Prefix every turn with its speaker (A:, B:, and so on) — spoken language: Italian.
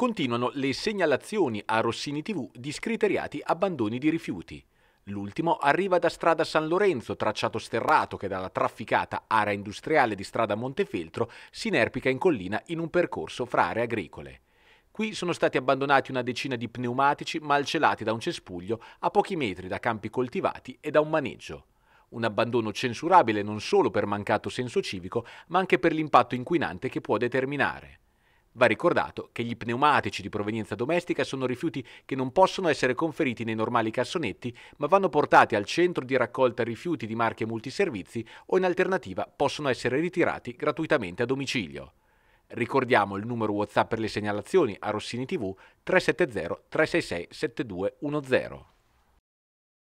A: Continuano le segnalazioni a Rossini TV di scriteriati abbandoni di rifiuti. L'ultimo arriva da strada San Lorenzo, tracciato sterrato che dalla trafficata area industriale di strada Montefeltro si inerpica in collina in un percorso fra aree agricole. Qui sono stati abbandonati una decina di pneumatici malcelati da un cespuglio a pochi metri da campi coltivati e da un maneggio. Un abbandono censurabile non solo per mancato senso civico, ma anche per l'impatto inquinante che può determinare. Va ricordato che gli pneumatici di provenienza domestica sono rifiuti che non possono essere conferiti nei normali cassonetti, ma vanno portati al centro di raccolta rifiuti di marche multiservizi o in alternativa possono essere ritirati gratuitamente a domicilio. Ricordiamo il numero WhatsApp per le segnalazioni a Rossini TV 370 366 7210.